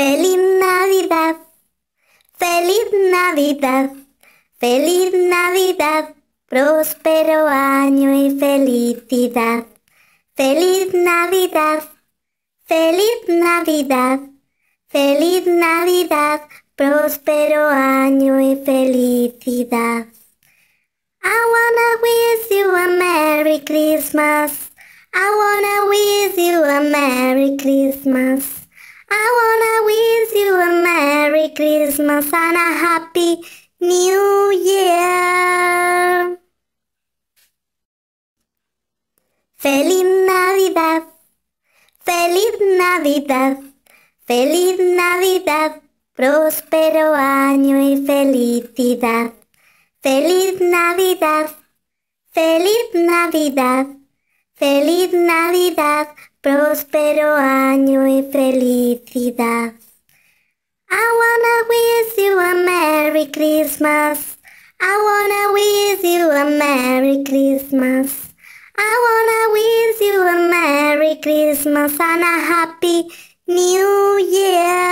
Feliz Navidad, feliz Navidad, feliz Navidad, próspero año y felicidad. Feliz Navidad, feliz Navidad, feliz Navidad, próspero año y felicidad. I wanna wish you a Merry Christmas. I wanna wish you a Merry Christmas. I wanna wish you a Merry Christmas and a Happy New Year. Feliz Navidad, feliz Navidad, feliz Navidad, próspero año y felicidad. Feliz Navidad, feliz Navidad. Feliz Navidad, próspero año y felicidad. I wanna wish you a Merry Christmas. I wanna wish you a Merry Christmas. I wanna wish you a Merry Christmas and a Happy New Year.